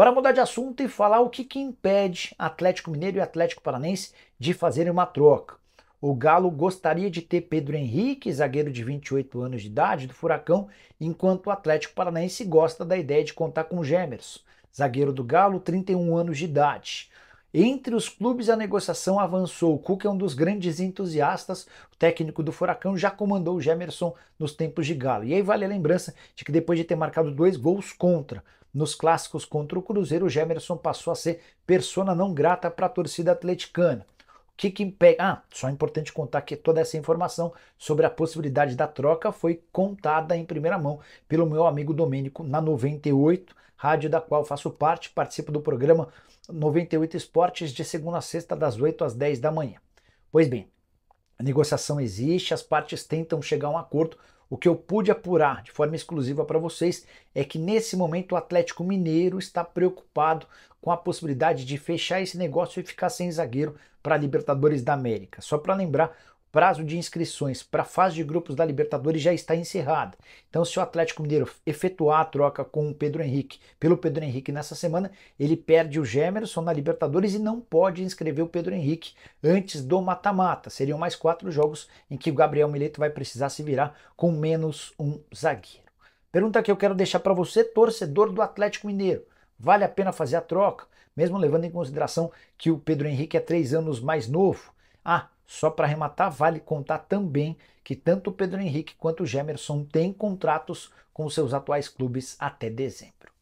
Bora mudar de assunto e falar o que, que impede Atlético Mineiro e Atlético Paranense de fazerem uma troca. O Galo gostaria de ter Pedro Henrique, zagueiro de 28 anos de idade, do Furacão, enquanto o Atlético Paranaense gosta da ideia de contar com Gemerson, zagueiro do Galo, 31 anos de idade. Entre os clubes, a negociação avançou. O Cuca é um dos grandes entusiastas. O técnico do Furacão já comandou o Gemerson nos tempos de Galo. E aí vale a lembrança de que depois de ter marcado dois gols contra nos clássicos contra o Cruzeiro, o Gemerson passou a ser persona não grata para a torcida atleticana. O que, que impede. Ah, só é importante contar que toda essa informação sobre a possibilidade da troca foi contada em primeira mão pelo meu amigo Domênico na 98, rádio da qual faço parte, participo do programa 98 Esportes de segunda a sexta, das 8 às 10 da manhã. Pois bem, a negociação existe, as partes tentam chegar a um acordo o que eu pude apurar de forma exclusiva para vocês é que nesse momento o Atlético Mineiro está preocupado com a possibilidade de fechar esse negócio e ficar sem zagueiro para a Libertadores da América. Só para lembrar, prazo de inscrições para a fase de grupos da Libertadores já está encerrado. Então, se o Atlético Mineiro efetuar a troca com o Pedro Henrique pelo Pedro Henrique nessa semana, ele perde o Gemerson na Libertadores e não pode inscrever o Pedro Henrique antes do mata-mata. Seriam mais quatro jogos em que o Gabriel Mileto vai precisar se virar com menos um zagueiro. Pergunta que eu quero deixar para você, torcedor do Atlético Mineiro. Vale a pena fazer a troca, mesmo levando em consideração que o Pedro Henrique é três anos mais novo? Ah, só para arrematar, vale contar também que tanto o Pedro Henrique quanto o Gemerson têm contratos com seus atuais clubes até dezembro.